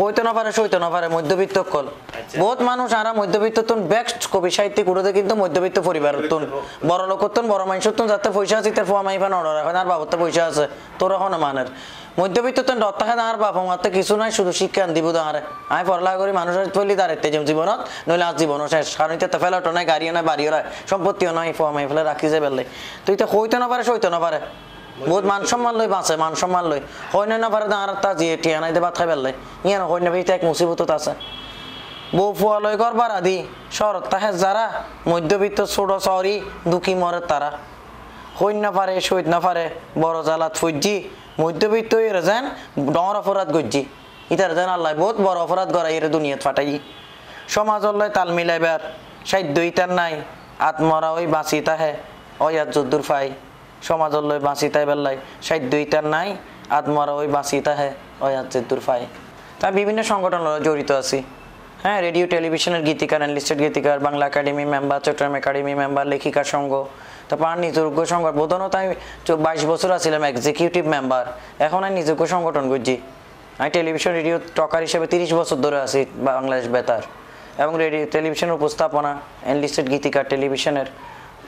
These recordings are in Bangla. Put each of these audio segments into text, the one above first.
হইতে না পারে সইতে না পারে মধ্যবিত্ত কল আচ্ছা। বহুত মানুষ আরা মধ্যবিত্ত তুন বেস্ট কবি সাহিত্যিক উড়োতে কিন্তু মধ্যবিত্ত পরিবার তুন বড় লোক তুন বড় মানুষ তুন যাতে পয়সা আছে তার ফোয়া মাইফা নড় রাখেন আর বাবুতে পয়সা আছে তোর এখন মানের মধ্যবিত্ত তুন ডর থাকে আর বাপ মাতে কিছু নাই শুধু শিক্ষা দিব দাঁড়ে আমি পড়ালেখা করি মানুষের তৈলি দাঁড়াইতে যেম জীবনত নইলে আজ জীবন শেষ কারণ এটা তো ফেলাটো নাই গাড়িও নাই বাড়িও নাই সম্পত্তিও নাই ফোয়া মাই ফেলে রাখি যে তুই তো হইতে না পারে সইতে না পারে বহুত মান সম্মান লৈ বাঁচে মান সম্মান লৈ হয় নাই নাভাৰে ডাঙৰ এটা যিয়ে টিয়া নাই দেবা খাই পেলাই ইয়াৰ হয় না এক মুচিবতত আছে বৌ ফুয়া লৈ কৰবাৰ আদি চৰ তাহে যারা মধ্যবিত্ত চোৰ চৰি দুখী মৰে তাৰা সৈন্য নাপাৰে চৈত নাপাৰে বড় জালাত ফুজি মধ্যবিত্ত এৰ যেন ডর অপৰাধ গজি ইতার যেন আল্লাহ বহুত বৰ অপৰাধ করা এৰে দুনিয়াত ফাটাই সমাজলৈ তাল মিলাইবার সাধ্য ইতাৰ নাই আত্মরা ওই বাঁচি তাহে অয়াত যদ্দুর ফাই সমাজের লই বাঁচি তাই বেল্লাই সাইড দুইটার নাই আত্মারা ওই বাঁচি হে ওই আজের দুর্ফাই তা বিভিন্ন সংগঠন জড়িত আছি হ্যাঁ রেডিও টেলিভিশনের গীতিকার অ্যানলিস্টেড গীতিকার Bangla Academy member Chattogram Academy member লেখিকা সংঘ তারপর আর নিজযোগ্য সংঘ প্রধানত আমি বাইশ বছর আছিলাম এক্সিকিউটিভ মেম্বার এখন আমি নিজযোগ্য সংগঠন করছি আমি টেলিভিশন রেডিও টকার হিসেবে তিরিশ বছর ধরে আছি বাংলাদেশ বেতার এবং রেডিও টেলিভিশনের উপস্থাপনা অ্যান্ডলিস্টেড গীতিকার টেলিভিশনের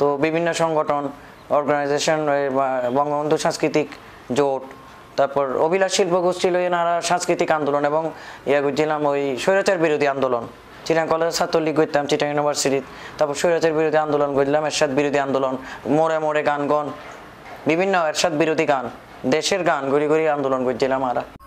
তো বিভিন্ন সংগঠন অর্গানাইজেশন বঙ্গবন্ধু সাংস্কৃতিক জোট তারপর অভিলাষ শিল্প গোষ্ঠী লই নারা সাংস্কৃতিক আন্দোলন এবং ইয়া করছিলাম ওই স্বৈরাচার বিরোধী আন্দোলন চিটাং কলেজ ছাত্রলীগ করতাম চিটাং ইউনিভার্সিটি তারপর স্বৈরাচার বিরোধী আন্দোলন করলাম এরশাদ বিরোধী আন্দোলন মোড়ে মোড়ে গান গন বিভিন্ন এরশাদ বিরোধী গান দেশের গান গড়ি গড়ি আন্দোলন করছিলাম আমরা